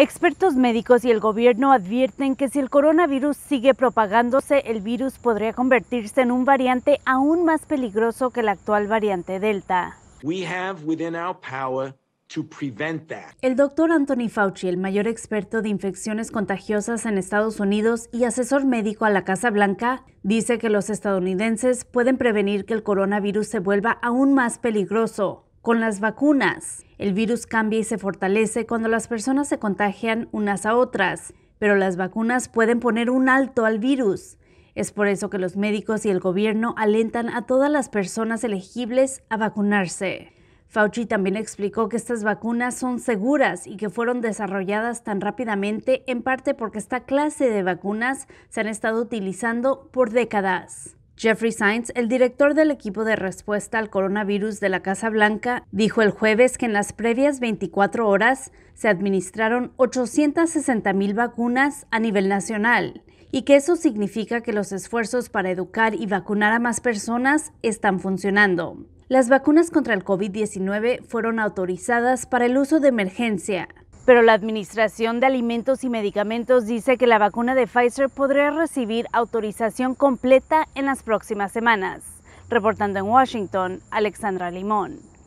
Expertos médicos y el gobierno advierten que si el coronavirus sigue propagándose, el virus podría convertirse en un variante aún más peligroso que la actual variante Delta. El doctor Anthony Fauci, el mayor experto de infecciones contagiosas en Estados Unidos y asesor médico a la Casa Blanca, dice que los estadounidenses pueden prevenir que el coronavirus se vuelva aún más peligroso con las vacunas. El virus cambia y se fortalece cuando las personas se contagian unas a otras, pero las vacunas pueden poner un alto al virus. Es por eso que los médicos y el gobierno alentan a todas las personas elegibles a vacunarse. Fauci también explicó que estas vacunas son seguras y que fueron desarrolladas tan rápidamente en parte porque esta clase de vacunas se han estado utilizando por décadas. Jeffrey Sainz, el director del equipo de respuesta al coronavirus de la Casa Blanca, dijo el jueves que en las previas 24 horas se administraron 860 mil vacunas a nivel nacional y que eso significa que los esfuerzos para educar y vacunar a más personas están funcionando. Las vacunas contra el COVID-19 fueron autorizadas para el uso de emergencia pero la Administración de Alimentos y Medicamentos dice que la vacuna de Pfizer podría recibir autorización completa en las próximas semanas. Reportando en Washington, Alexandra Limón.